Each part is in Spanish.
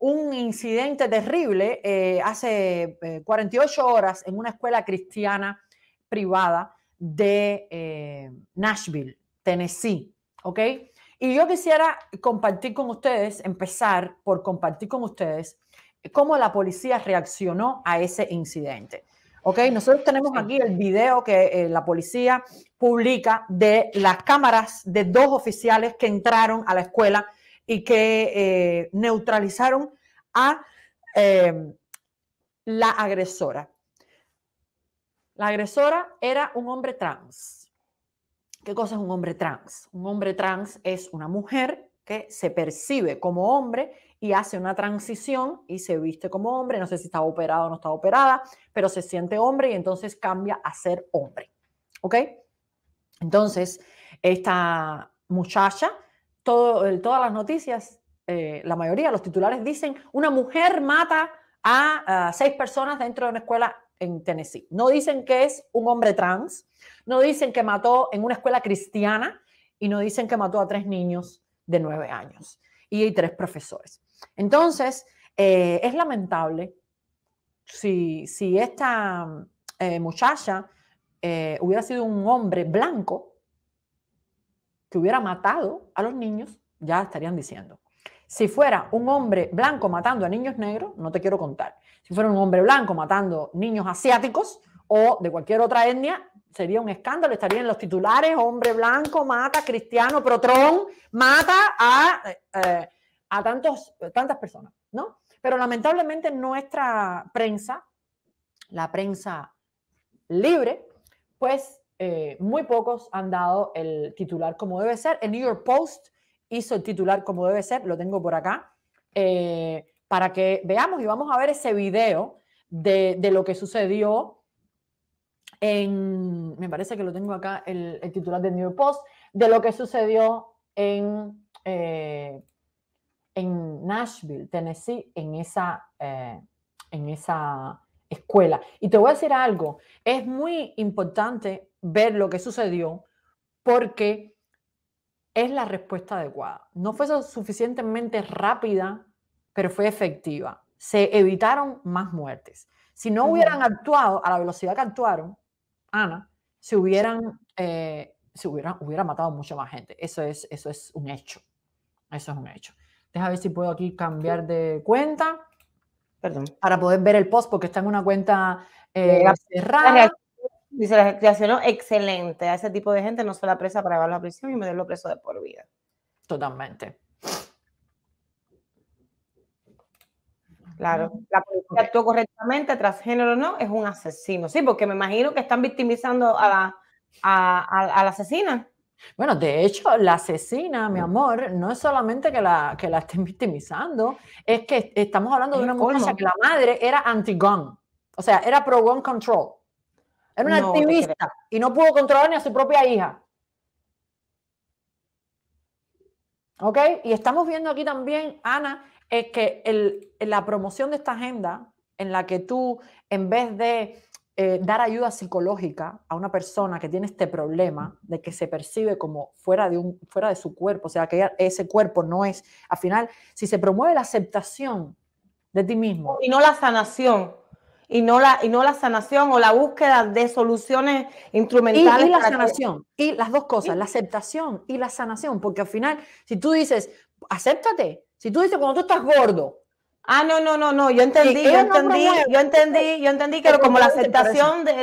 un incidente terrible eh, hace 48 eh, horas en una escuela cristiana privada de eh, Nashville, Tennessee. ¿Ok? Y yo quisiera compartir con ustedes, empezar por compartir con ustedes cómo la policía reaccionó a ese incidente. ¿Ok? Nosotros tenemos aquí el video que la policía publica de las cámaras de dos oficiales que entraron a la escuela y que eh, neutralizaron a eh, la agresora. La agresora era un hombre trans. ¿Qué cosa es un hombre trans? Un hombre trans es una mujer que se percibe como hombre y hace una transición y se viste como hombre, no sé si está operada o no está operada, pero se siente hombre y entonces cambia a ser hombre. ¿Ok? Entonces, esta muchacha todas las noticias, eh, la mayoría, los titulares dicen, una mujer mata a, seis personas dentro de una escuela en Tennessee. No dicen que es un hombre trans, no dicen que mató en una escuela cristiana y no dicen que mató a tres niños de nueve años y, tres profesores. Entonces, eh, es lamentable si, esta eh, muchacha hubiera sido un hombre blanco, que hubiera matado a los niños, ya estarían diciendo. Si fuera un hombre blanco matando a niños negros, no te quiero contar. Si fuera un hombre blanco matando niños asiáticos o de cualquier otra etnia, sería un escándalo, estarían los titulares, hombre blanco mata, cristiano, protrón, mata eh, eh, a, tantos, tantas personas, ¿no? Pero lamentablemente nuestra prensa, la prensa libre, pues eh, muy pocos han dado el titular como debe ser. El New York Post hizo el titular como debe ser, lo tengo por acá, eh, para que veamos y vamos a ver ese video de, lo que sucedió en, me parece que lo tengo acá, el, titular de New York Post, de lo que sucedió en, eh, en Nashville, Tennessee, en esa, en esa escuela. Y te voy a decir algo, es muy importante ver lo que sucedió porque es la respuesta adecuada. No fue suficientemente rápida, pero fue efectiva. Se evitaron más muertes. Si no hubieran actuado a la velocidad que actuaron, Ana, se hubieran, eh, hubiera matado mucha más gente. Eso es, eso es un hecho. Eso es un hecho. Deja ver si puedo aquí cambiar de cuenta. Para poder ver el post, porque está en una cuenta eh, cerrada. dice, la reaccionó excelente. A ese tipo de gente no se la presa para llevarlo a prisión y me preso de por vida. Totalmente. Claro, la policía actuó correctamente, transgénero no, es un asesino. Sí, porque me imagino que están victimizando a la, a, a la asesina. Bueno, de hecho, la asesina, mi mm. amor, no es solamente que la, la estén victimizando, es que estamos hablando de una muchacha que la madre era anti-gun, o sea, era pro-gun control. Era una activista y no pudo controlar ni a su propia hija. ¿Ok? Y estamos viendo aquí también, Ana, es que la promoción de esta agenda en la que tú, en vez de eh, dar ayuda psicológica a una persona que tiene este problema de que se percibe como fuera de, un, fuera de su cuerpo, o sea, que ese cuerpo no es, al final, si se promueve la aceptación de ti mismo. Y no la sanación, y no la, y no la sanación o la búsqueda de soluciones instrumentales. Y, la sanación, y las dos cosas, la aceptación y la sanación, porque al final, si tú dices, acéptate, si tú dices cuando tú estás gordo, Ah, no, no, no, no, yo entendí, yo entendí, yo entendí, yo entendí que como la aceptación de,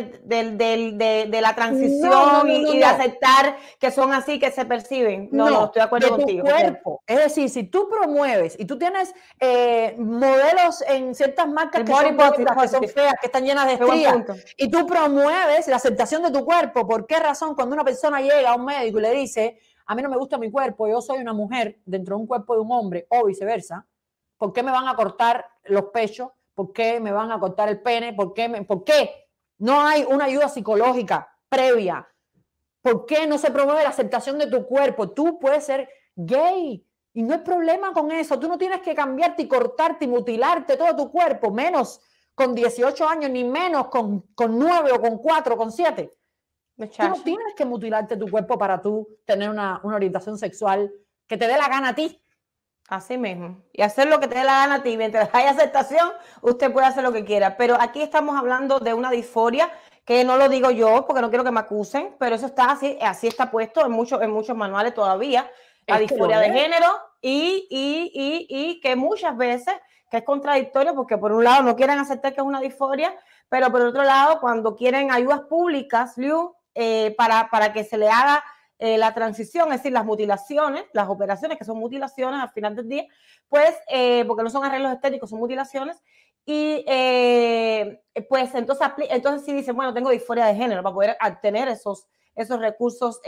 la transición y de aceptar que son así, que se perciben. No, no, estoy de acuerdo contigo. Cuerpo. Es decir, si tú promueves y tú tienes eh, modelos en ciertas marcas que son, feas, que están llenas de estrías, y tú promueves la aceptación de tu cuerpo, ¿por qué razón cuando una persona llega a un médico y le dice, a mí no me gusta mi cuerpo, yo soy una mujer dentro de un cuerpo de un hombre, o viceversa? ¿Por qué me van a cortar los pechos? ¿Por qué me van a cortar el pene? ¿Por qué? ¿Por qué? No hay una ayuda psicológica previa. ¿Por qué no se promueve la aceptación de tu cuerpo? Tú puedes ser gay y no hay problema con eso. Tú no tienes que cambiarte y cortarte y mutilarte todo tu cuerpo, menos con 18 años, ni menos con, con 9 o con 4 con 7. Tú no tienes que mutilarte tu cuerpo para tú tener una, una orientación sexual que te dé la gana a ti. Así mismo. Y hacer lo que te dé la gana a ti. Mientras hay aceptación, usted puede hacer lo que quiera. Pero aquí estamos hablando de una disforia que no lo digo yo porque no quiero que me acusen, pero eso está así, así está puesto en muchos, en muchos manuales todavía. La disforia de género y, y, y, y que muchas veces que es contradictorio porque por un lado no quieren aceptar que es una disforia, pero por otro lado cuando quieren ayudas públicas, Liu, eh, para, para que se le haga eh, la transición, es decir, las mutilaciones, las operaciones que son mutilaciones al final del día, pues, eh, porque no son arreglos estéticos, son mutilaciones, y eh, pues entonces, entonces sí dicen, bueno, tengo disforia de género para poder obtener esos, esos recursos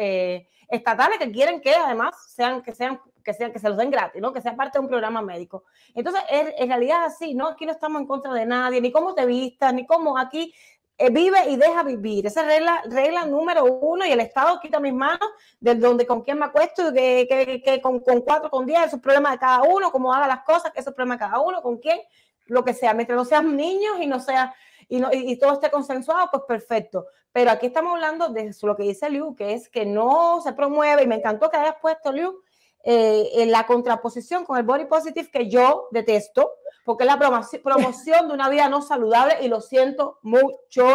estatales que quieren que además sean, que sean, que sean, que se los den gratis, ¿no? Que sea parte de un programa médico. Entonces, en, realidad así, ¿no? Aquí no estamos en contra de nadie, ni cómo te vistas, ni cómo aquí eh, vive y deja vivir. Esa es regla, regla número uno y el Estado quita mis manos de donde con quién me acuesto, y que, con, cuatro, con diez, un problema de cada uno, cómo haga las cosas, un problema de cada uno, con quién, lo que sea. Mientras no sean niños y no sea y, no, y, todo esté consensuado, pues perfecto. Pero aquí estamos hablando de lo que dice Liu, que es que no se promueve, y me encantó que hayas puesto, Liu, eh, en la contraposición con el body positive que yo detesto, porque es la promoción de una vida no saludable y lo siento mucho,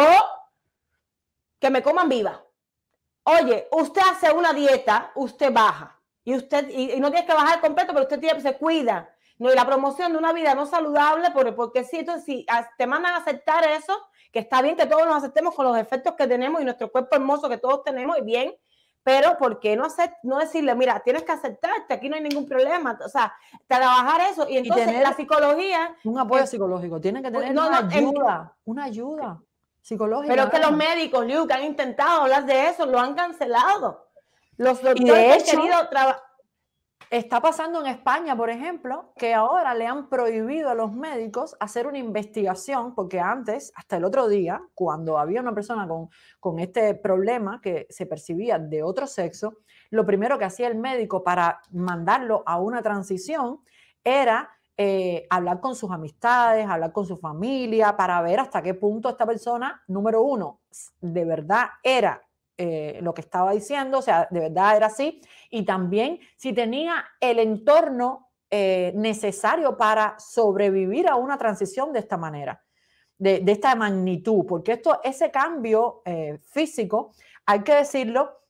que me coman viva. Oye, usted hace una dieta, usted baja. Y usted, y, no tiene que bajar completo, pero usted tiene, se cuida. No, y la promoción de una vida no saludable, porque, porque si, si te mandan a aceptar eso, que está bien que todos nos aceptemos con los efectos que tenemos y nuestro cuerpo hermoso que todos tenemos, y bien, pero, ¿por qué no, hacer no decirle, mira, tienes que aceptarte, aquí no hay ningún problema? O sea, trabajar eso. Y entonces la psicología. Un apoyo psicológico. Tienen que tener una, ayuda, una ayuda psicológica. Pero es que los médicos, Liu, que han intentado hablar de eso, lo han cancelado. Los doctores y de hecho, Está pasando en España, por ejemplo, que ahora le han prohibido a los médicos hacer una investigación, porque antes, hasta el otro día, cuando había una persona con, con este problema que se percibía de otro sexo, lo primero que hacía el médico para mandarlo a una transición era eh, hablar con sus amistades, hablar con su familia, para ver hasta qué punto esta persona, número uno, de verdad era eh, lo que estaba diciendo, o sea, de verdad era así, y también si tenía el entorno eh, necesario para sobrevivir a una transición de esta manera, de, esta magnitud, porque esto, ese cambio eh, físico, hay que decirlo,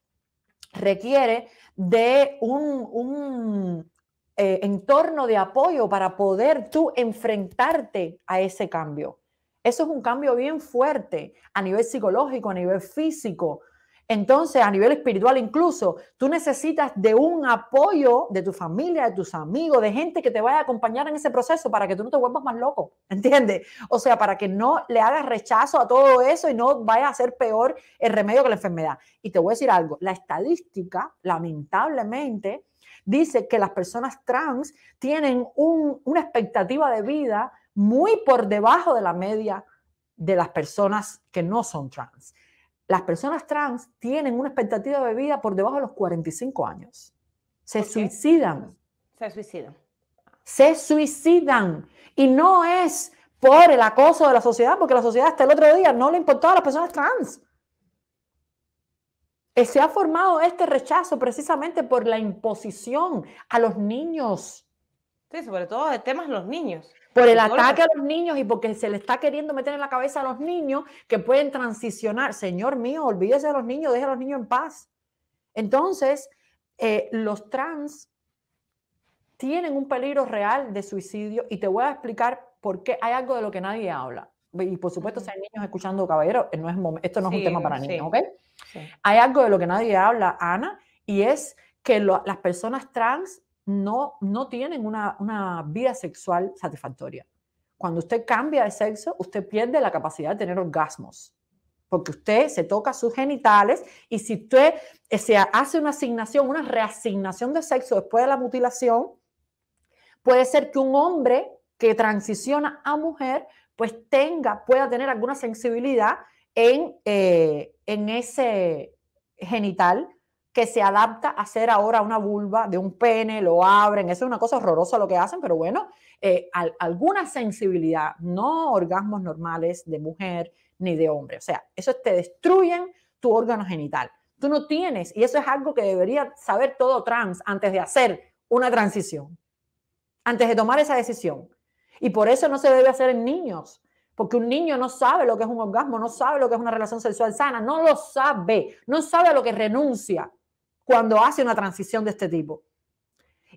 requiere de un, un entorno de apoyo para poder tú enfrentarte a ese cambio. Eso es un cambio bien fuerte a nivel psicológico, a nivel físico, entonces, a nivel espiritual incluso, tú necesitas de un apoyo de tu familia, de tus amigos, de gente que te vaya a acompañar en ese proceso para que tú no te vuelvas más loco, ¿entiendes? O sea, para que no le hagas rechazo a todo eso y no vaya a ser peor el remedio que la enfermedad. Y te voy a decir algo, la estadística, lamentablemente, dice que las personas trans tienen una expectativa de vida muy por debajo de la media de las personas que no son trans las personas trans tienen una expectativa de vida por debajo de los 45 años. Se suicidan. Se suicidan. Se suicidan. Y no es por el acoso de la sociedad, porque la sociedad hasta el otro día no le importaba a las personas trans. Eh, se ha formado este rechazo precisamente por la imposición a los niños. Sí, sobre todo de temas los niños por el ataque a los niños y porque se le está queriendo meter en la cabeza a los niños que pueden transicionar. Señor mío, olvídese de los niños, deje a los niños en paz. Entonces, eh, los trans tienen un peligro real de suicidio y te voy a explicar por qué hay algo de lo que nadie habla. Y por supuesto, si hay niños escuchando, caballero, eh, esto no es un tema para niños, ¿ok? Hay algo de lo que nadie habla, Ana, y es que las personas trans no, tienen una, una vida sexual satisfactoria. Cuando usted cambia de sexo, usted pierde la capacidad de tener orgasmos porque usted se toca sus genitales y si usted eh, se hace una asignación, una reasignación de sexo después de la mutilación, puede ser que un hombre que transiciona a mujer pues tenga, pueda tener alguna sensibilidad en, eh, en ese genital que se adapta a hacer ahora una vulva de un pene, lo abren, eso es una cosa horrorosa lo que hacen, pero bueno, eh, alguna sensibilidad, no orgasmos normales de mujer ni de hombre, o sea, eso te destruyen tu órgano genital. Tú no tienes, y eso es algo que debería saber todo trans antes de hacer una transición, antes de tomar esa decisión. Y por eso no se debe hacer en niños, porque un niño no sabe lo que es un orgasmo, no sabe lo que es una relación sexual sana, no lo sabe, no sabe a lo que renuncia cuando hace una transición de este tipo.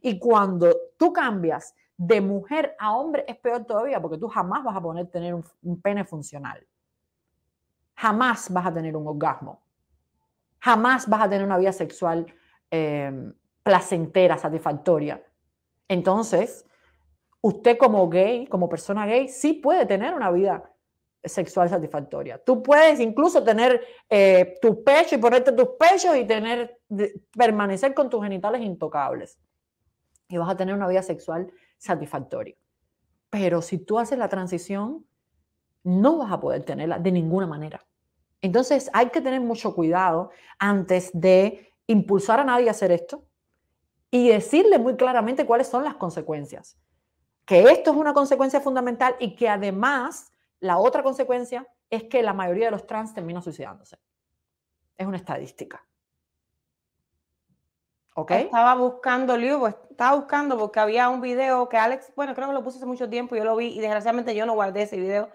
Y cuando tú cambias de mujer a hombre es peor todavía porque tú jamás vas a poder tener un, pene funcional. Jamás vas a tener un orgasmo. Jamás vas a tener una vida sexual em, placentera, satisfactoria. Entonces, usted como gay, como persona gay, sí puede tener una vida sexual satisfactoria. Tú puedes incluso tener eh, tus pechos y ponerte tus pechos y tener permanecer con tus genitales intocables y vas a tener una vida sexual satisfactoria. Pero si tú haces la transición, no vas a poder tenerla de ninguna manera. Entonces hay que tener mucho cuidado antes de impulsar a nadie a hacer esto y decirle muy claramente cuáles son las consecuencias. Que esto es una consecuencia fundamental y que además la otra consecuencia es que la mayoría de los trans terminan suicidándose. Es una estadística. Estaba buscando Liu, pues, estaba buscando porque había un video que Alex, bueno, creo que lo puse hace mucho tiempo, yo lo vi y desgraciadamente yo no guardé ese video,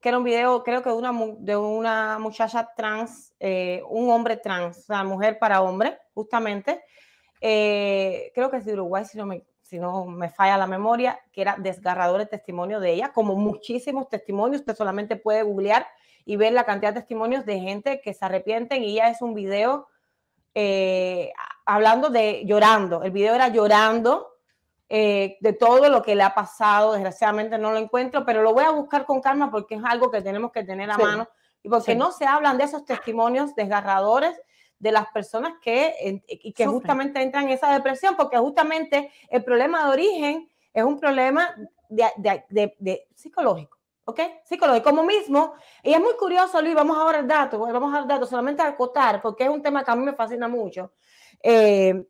que era un video, creo que de una, muchacha trans, eh, un hombre trans, o sea, mujer para hombre, justamente. Eh, creo que es de Uruguay, si no, me, falla la memoria, que era desgarrador el testimonio de ella, como muchísimos testimonios, usted solamente puede googlear y ver la cantidad de testimonios de gente que se arrepienten y ya es un video. Eh, hablando de llorando, el video era llorando eh, de todo lo que le ha pasado, desgraciadamente no lo encuentro, pero lo voy a buscar con calma porque es algo que tenemos que tener a mano y porque no se hablan de esos testimonios desgarradores de las personas que, que justamente entran en esa depresión, porque justamente el problema de origen es un problema de, de, de, psicológico. ¿ok? Psicológico, como mismo. Y es muy curioso, Luis, vamos ahora el dato, vamos a al dato, solamente a acotar, porque es un tema que a mí me fascina mucho. Eh,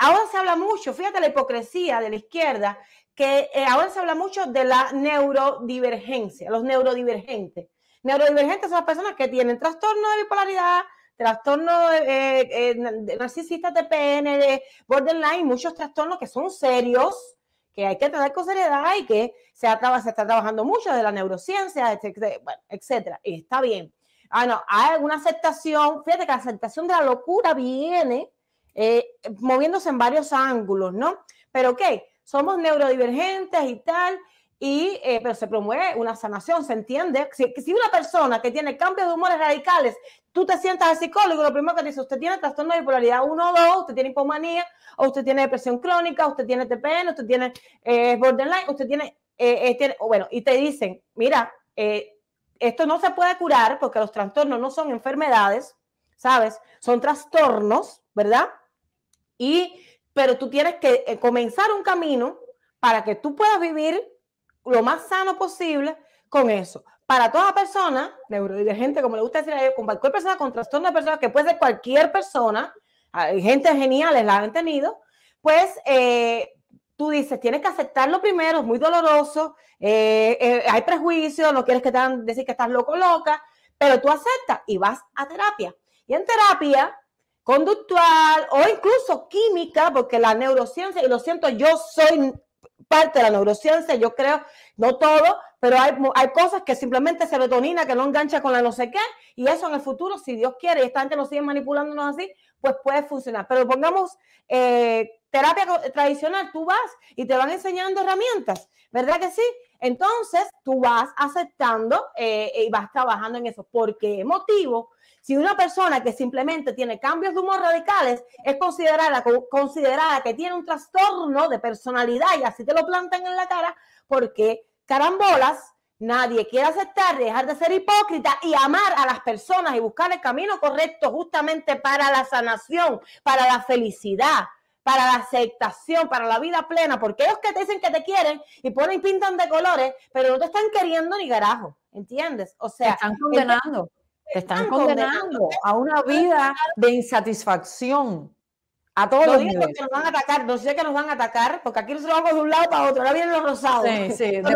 ahora se habla mucho, fíjate la hipocresía de la izquierda, que eh, ahora se habla mucho de la neurodivergencia, los neurodivergentes. Neurodivergentes son las personas que tienen trastorno de bipolaridad, trastorno eh, eh de narcisista TPN, borderline, muchos trastornos que son serios, que hay que tratar con seriedad y que se, está trabajando mucho de la neurociencia, etcétera. Y está bien. Ah, no, hay una aceptación, fíjate que la aceptación de la locura viene eh, moviéndose en varios ángulos, ¿no? Pero ok, somos neurodivergentes y tal, y, eh, pero se promueve una sanación, ¿se entiende? Si, una persona que tiene cambios de humores radicales, tú te sientas al psicólogo, lo primero que te dice, usted tiene trastorno de bipolaridad 1 o 2, usted tiene hipomanía, o usted tiene depresión crónica, usted tiene TPN, usted tiene eh, borderline, usted tiene, bueno, y te dicen, mira, esto no se puede curar porque los trastornos no son enfermedades, ¿sabes? Son trastornos, ¿verdad? pero tú tienes que eh, comenzar un camino para que tú puedas vivir lo más sano posible con eso. Para toda persona, neurodivergente, como le gusta decir a ellos con cualquier persona con trastorno de personas, que puede ser cualquier persona, hay gente geniales, la han tenido, pues eh, tú dices, tienes que aceptar lo primero, es muy doloroso, eh, hay prejuicios, no quieres que te decir que estás loco loca, pero tú aceptas y vas a terapia. Y en terapia conductual o incluso química, porque la neurociencia, y lo siento, yo soy parte de la neurociencia, yo creo, no todo, pero hay, cosas que simplemente serotonina que no engancha con la no sé qué, y eso en el futuro, si Dios quiere, y esta gente nos sigue manipulándonos así, pues puede funcionar. Pero pongamos eh, terapia tradicional, tú vas y te van enseñando herramientas, ¿verdad que sí? Entonces tú vas aceptando eh, y vas trabajando en eso. ¿Por qué motivo? Si una persona que simplemente tiene cambios de humor radicales es considerada, considerada que tiene un trastorno de personalidad y así te lo plantan en la cara, porque carambolas, nadie quiere aceptar, dejar de ser hipócrita y amar a las personas y buscar el camino correcto justamente para la sanación, para la felicidad para la aceptación, para la vida plena, porque ellos que te dicen que te quieren y ponen pintan de colores, pero no te están queriendo ni garajo, ¿entiendes? O sea, te están condenando. Te están, condenando, ¿eh? a una vida de insatisfacción. A todos los niveles. que nos van a atacar, no sé que nos van a atacar, porque aquí nosotros vamos de un lado para otro, ahora vienen los rosados. Sí, sí,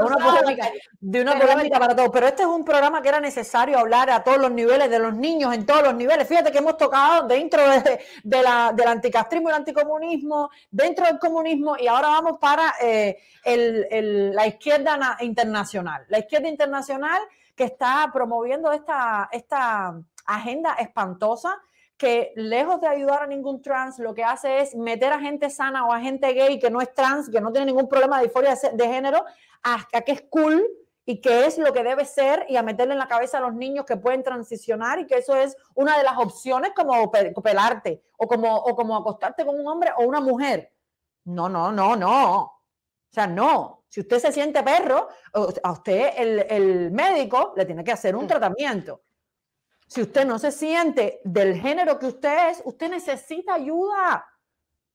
de una, polémica, para todos. Pero este es un programa que era necesario hablar a todos los niveles, de los niños en todos los niveles. Fíjate que hemos tocado dentro de, la, del anticastrismo y el anticomunismo, dentro del comunismo, y ahora vamos para eh, el, la izquierda internacional. La izquierda internacional que está promoviendo esta, esta agenda espantosa que lejos de ayudar a ningún trans, lo que hace es meter a gente sana o a gente gay que no es trans, que no tiene ningún problema de disforia de género, hasta que es cool y que es lo que debe ser y a meterle en la cabeza a los niños que pueden transicionar y que eso es una de las opciones como pelarte o como, o como acostarte con un hombre o una mujer. No, no, no, no. O sea, no. Si usted se siente perro, a usted el, médico le tiene que hacer un mm. tratamiento. Si usted no se siente del género que usted es, usted necesita ayuda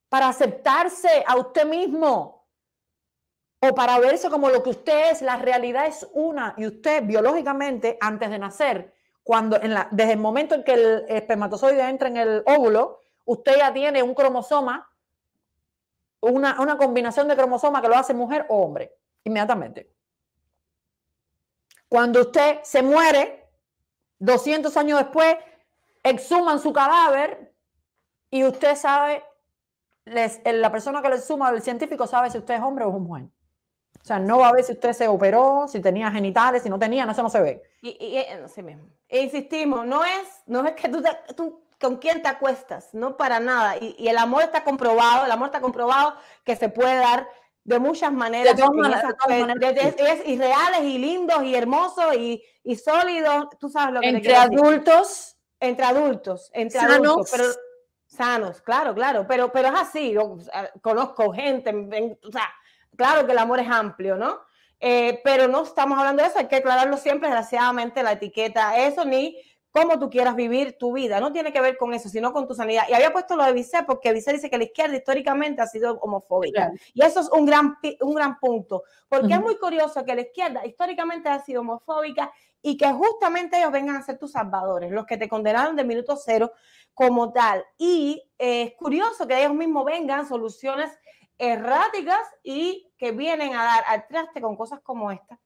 para aceptarse a usted mismo o para verse como lo que usted es. La realidad es una y usted biológicamente, antes de nacer, cuando en la, desde el momento en que el espermatozoide entra en el óvulo, usted ya tiene un cromosoma una, combinación de cromosomas que lo hace mujer o hombre, inmediatamente. Cuando usted se muere, 200 años después, exhuman su cadáver y usted sabe, eh, la persona que le suma, el científico sabe si usted es hombre o es mujer. O sea, no va a ver si usted se operó, si tenía genitales, si no tenía, no, se no se ve. Y, y, eh, mismo. E insistimos, no es, no es que tú, te, tú con quién te acuestas, no para nada. Y, el amor está comprobado, el amor está comprobado que se puede dar de muchas maneras, es, y reales y lindos y hermosos y, sólidos, tú sabes lo que entre adultos, entre adultos, entre adultos, pero sanos, claro, claro, pero pero es así, conozco gente, claro que el amor es amplio, ¿no? Eh, pero no estamos hablando de eso, hay que aclararlo siempre, desgraciadamente la etiqueta, eso ni cómo tú quieras vivir tu vida. No tiene que ver con eso, sino con tu sanidad. Y había puesto lo de Vicer, porque Vicente dice que la izquierda históricamente ha sido homofóbica. Y eso es un gran, un gran punto, porque es muy curioso que la izquierda históricamente ha sido homofóbica y que justamente ellos vengan a ser tus salvadores, los que te condenaron de minuto cero como tal. Y eh, es curioso que ellos mismos vengan soluciones erráticas y que vienen a dar al traste con cosas como esta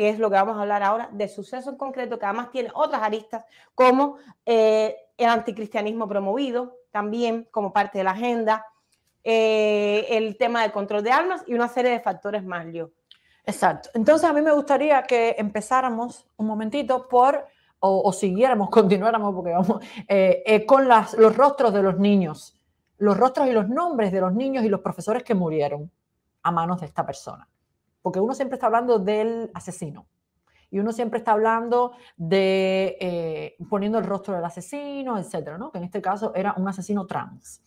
que es lo que vamos a hablar ahora, de suceso en concreto, que además tiene otras aristas, como eh, el anticristianismo promovido, también como parte de la agenda, eh, el tema del control de armas y una serie de factores más, Leo. Exacto. Entonces a mí me gustaría que empezáramos un momentito por, o, siguiéramos, continuáramos, porque vamos, eh, con los rostros de los niños, los rostros y los nombres de los niños y los profesores que murieron a manos de esta persona porque uno siempre está hablando del asesino. Y uno siempre está hablando de eh, poniendo el rostro del asesino, etcétera, ¿no? Que en este caso era un asesino trans.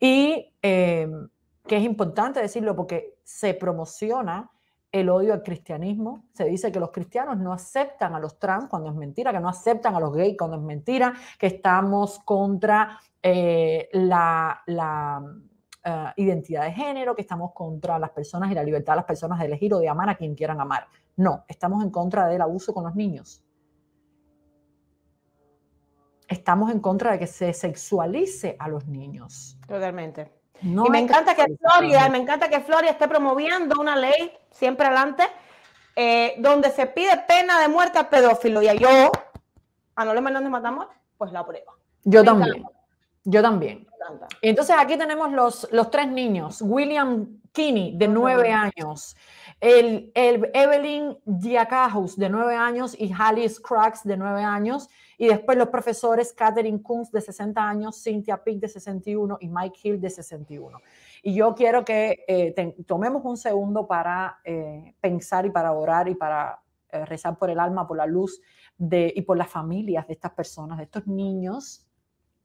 Y em, que es importante decirlo porque se promociona el odio al cristianismo. Se dice que los cristianos no aceptan a los trans cuando es mentira, que no aceptan a los gays cuando es mentira, que estamos contra eh, la eh, identidad de género, que estamos contra las personas y la libertad de las personas de elegir o de amar a quien quieran amar. No, estamos en contra del abuso con los niños. Estamos en contra de que se sexualice a los niños. Totalmente. y me encanta que Floria me encanta que esté promoviendo una ley siempre adelante eh, donde se pide pena de muerte al pedófilo. Y a yo, a Noel Hernández matamos pues la prueba. Yo también. Yo también. Entonces aquí tenemos los, tres niños. William Kinney, de nueve años. El, Evelyn Giacajus, de nueve años. Y Hallie Scruggs, de nueve años. Y después los profesores Catherine Kunz, de 60 años. Cynthia Pink de 61. Y Mike Hill, de 61. Y yo quiero que eh, tomemos un segundo para eh, pensar y para orar y para eh, rezar por el alma, por la luz de, y por las familias de estas personas, de estos niños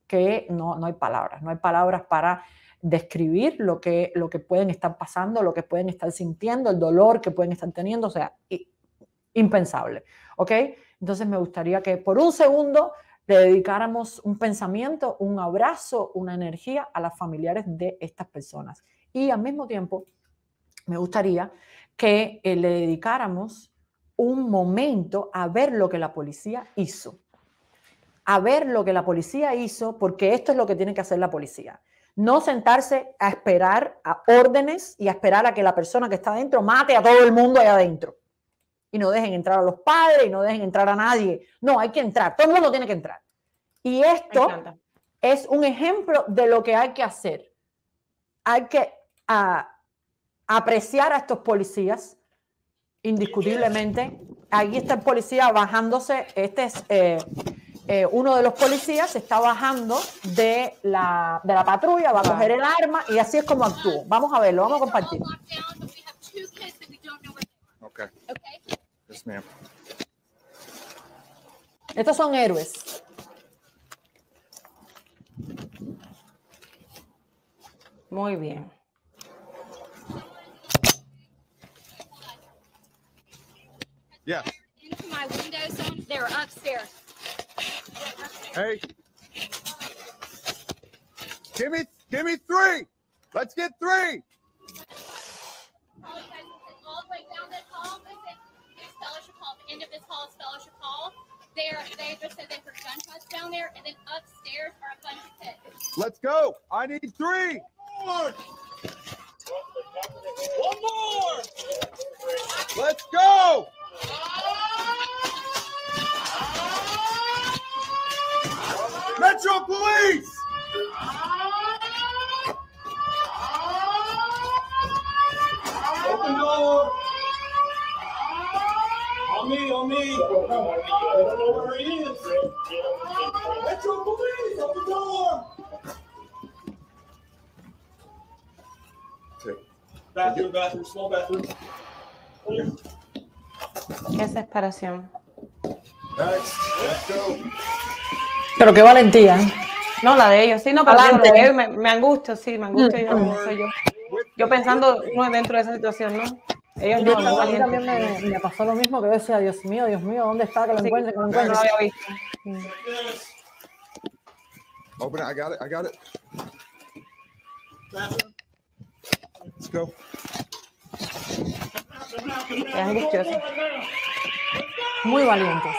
que no, no hay palabras, no hay palabras para describir lo que, lo que pueden estar pasando, lo que pueden estar sintiendo, el dolor que pueden estar teniendo, o sea, impensable, ¿ok? Entonces me gustaría que por un segundo le dedicáramos un pensamiento, un abrazo, una energía a las familiares de estas personas. Y al mismo tiempo, me gustaría que eh, le dedicáramos un momento a ver lo que la policía hizo a ver lo que la policía hizo, porque esto es lo que tiene que hacer la policía. No sentarse a esperar a órdenes y a esperar a que la persona que está adentro mate a todo el mundo allá adentro. Y no dejen entrar a los padres y no dejen entrar a nadie. No, hay que entrar. Todo el mundo tiene que entrar. Y esto es un ejemplo de lo que hay que hacer. Hay que ah, apreciar a estos policías, indiscutiblemente. Ahí está el policía bajándose. Este es. Eh, eh, uno de los policías se está bajando de la, de la patrulla, va a coger el arma y así es como actúa. Vamos a verlo, vamos a compartir. Okay. Yes, Estos son héroes. Muy bien. Yeah. Hey, give me, give me three. Let's get three. End of this hall is fellowship hall. There, they just said they down there, and then upstairs are a bunch of kids. Let's go. I need three. One more. One more. Let's go. Metro Police! Open door! On me, on me! I don't know where he is! Metro Police, open door! Bathroom, bathroom, small bathroom. Esa es Next, let's go. Pero qué valentía. No, la de ellos, sí, no, pero Adelante. Eh, me, han angustio, sí, me angustio mm. yo, no soy yo. Yo pensando dentro de esa situación, ¿no? Ellos yo, no, a mí también me, me, pasó lo mismo que yo decía, Dios mío, Dios mío, ¿dónde está? Que lo sí, encuentre, que lo encuentre. No lo había visto. Open oh, it, I got it, I got it. Let's go. angustioso. Muy valientes.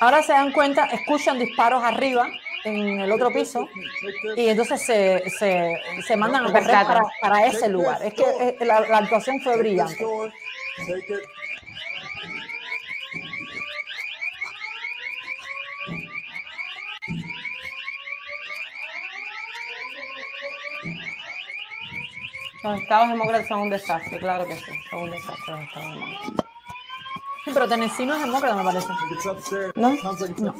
Ahora se dan cuenta, escuchan disparos arriba en el otro piso y entonces se, mandan a correr para, ese lugar. Es que la actuación fue brillante. Los estados demócratas son un desastre, claro que sí, son un desastre los estados demócratas. pero Tennessee no es demócrata, me parece. ¿No? no.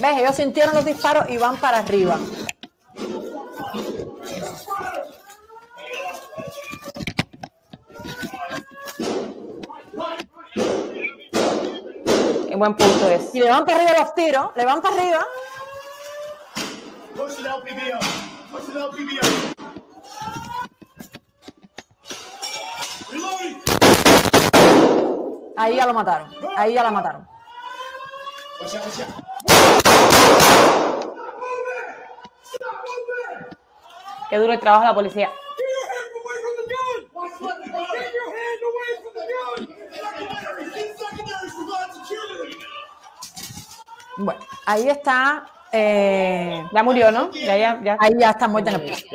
¿Ves? Ellos sintieron los disparos y van para arriba. Qué buen punto es. Y le van para arriba los tiros, le van para arriba Ahí ya lo mataron. Ahí ya la mataron. Pues pues Qué duro el trabajo de la policía. Bueno, ahí está eh, ya murió, ¿no? Ahí ya está muerta en el piso.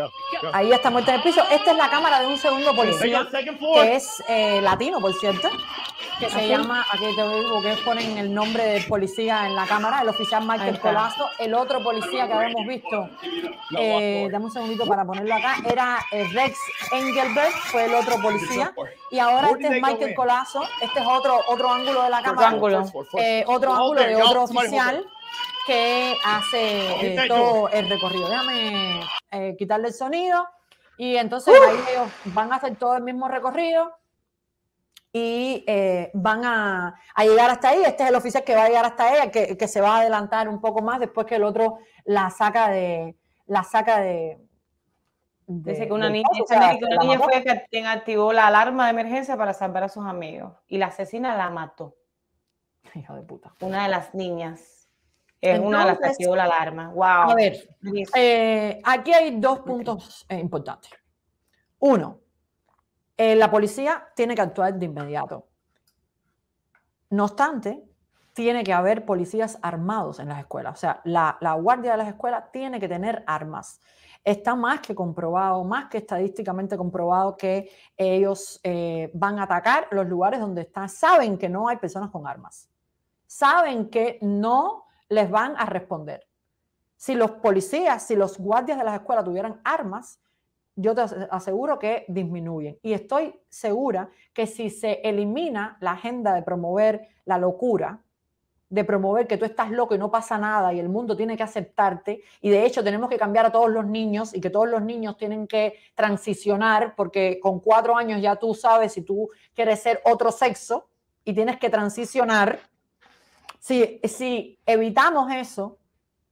Ahí está en el piso. Esta es la cámara de un segundo policía, que es eh, latino, por cierto, que se llama, aquí te digo que ponen el nombre del policía en la cámara, el oficial Michael Colazo. El otro policía que habíamos visto, eh, eh, dame un segundito para ponerlo acá, era Rex Engelberg, fue el otro policía. Y ahora este es Michael Colazo, este es otro, otro ángulo de la cámara. Otro ángulo. otro ángulo de otro oficial que hace eh, todo el recorrido. Déjame eh, quitarle el sonido. Y entonces ahí uh. ellos van a hacer todo el mismo recorrido y eh, van a, a, llegar hasta ahí. Este es el oficial que va a llegar hasta ella, que, que, se va a adelantar un poco más después que el otro la saca de. La saca de. de Dice que una niña, fue quien activó la alarma de emergencia para salvar a sus amigos y la asesina la mató. hijo de puta. Una de las niñas. Es una de las que la alarma. A ver, eh, aquí hay dos puntos eh, importantes. Uno, eh, la policía tiene que actuar de inmediato. No obstante, tiene que haber policías armados en las escuelas. O sea, la, la, guardia de las escuelas tiene que tener armas. Está más que comprobado, más que estadísticamente comprobado que ellos van a atacar los lugares donde están. Saben que no hay personas con armas. Saben que no les van a responder. Si los policías, si los guardias de las escuelas tuvieran armas, yo te aseguro que disminuyen. Y estoy segura que si se elimina la agenda de promover la locura, de promover que tú estás loco y no pasa nada y el mundo tiene que aceptarte y de hecho tenemos que cambiar a todos los niños y que todos los niños tienen que transicionar porque con cuatro años ya tú sabes si tú quieres ser otro sexo y tienes que transicionar si, evitamos eso,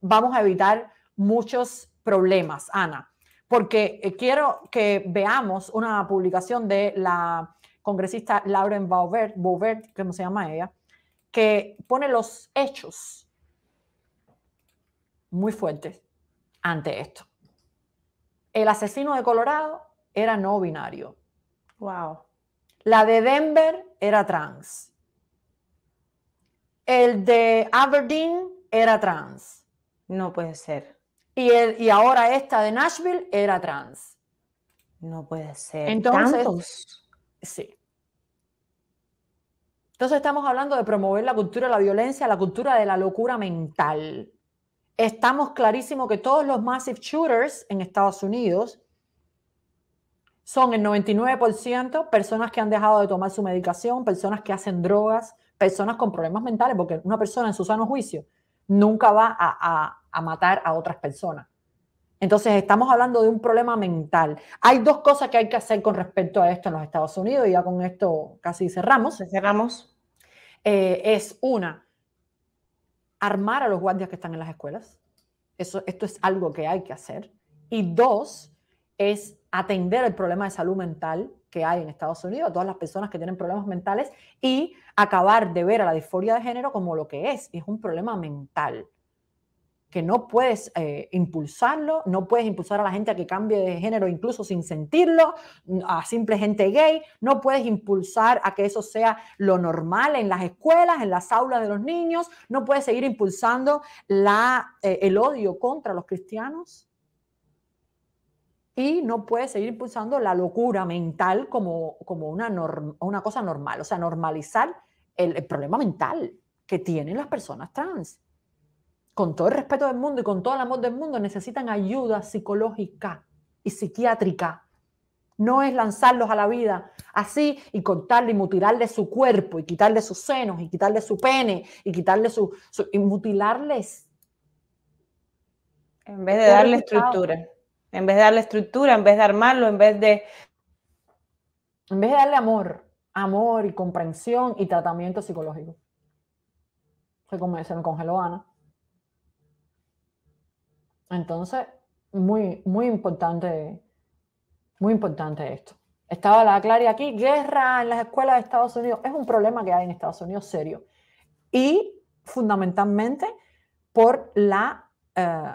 vamos a evitar muchos problemas, Ana, porque eh, quiero que veamos una publicación de la congresista Lauren Bauvert, ¿cómo se llama ella? Que pone los hechos muy fuertes ante esto. El asesino de Colorado era no binario. Wow. La de Denver era trans. El de Aberdeen era trans. No puede ser. Y, ahora esta de Nashville era trans. No puede ser. Entonces, sí. Entonces estamos hablando de promover la cultura de la violencia, la cultura de la locura mental. Estamos clarísimo que todos los massive shooters en Estados Unidos son el 99% personas que han dejado de tomar su medicación, personas que hacen drogas, personas con problemas mentales, porque una persona en su sano juicio nunca va a, matar a otras personas. Entonces estamos hablando de un problema mental. Hay dos cosas que hay que hacer con respecto a esto en los Estados Unidos, y ya con esto casi cerramos. Cerramos. Eh, es una, armar a los guardias que están en las escuelas. Eso, esto es algo que hay que hacer. Y dos, es atender el problema de salud mental que hay en Estados Unidos, todas las personas que tienen problemas mentales y acabar de ver a la disforia de género como lo que es, es un problema mental que no puedes eh, impulsarlo, no puedes impulsar a la gente a que cambie de género incluso sin sentirlo, mm, a simple gente gay, no puedes impulsar a que eso sea lo normal en las escuelas, en las aulas de los niños, no puedes seguir impulsando la, eh, el odio contra los cristianos no puede seguir impulsando la locura mental como, como una, una cosa normal, o sea, normalizar el, problema mental que tienen las personas trans. Con todo el respeto del mundo y con todo el amor del mundo, necesitan ayuda psicológica y psiquiátrica. No es lanzarlos a la vida así y cortarle y mutilarle su cuerpo y quitarle sus senos y quitarle su pene y quitarle su, y mutilarles. En vez de darle estructura en vez de darle estructura, en vez de armarlo, en vez de... En vez de darle amor, amor y comprensión y tratamiento psicológico. Se, como se me congeló Ana. Entonces, muy, muy importante, muy importante esto. Estaba la Clary aquí, guerra en las escuelas de Estados Unidos. Es un problema que hay en Estados Unidos serio. Y fundamentalmente por la eh,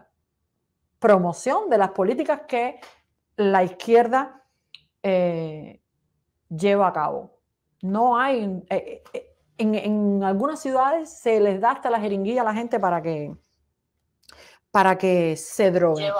promoción de las políticas que la izquierda eh, lleva a cabo. No hay, eh, eh, en, en, algunas ciudades se les da hasta la jeringuilla a la gente para que, para que se drogue.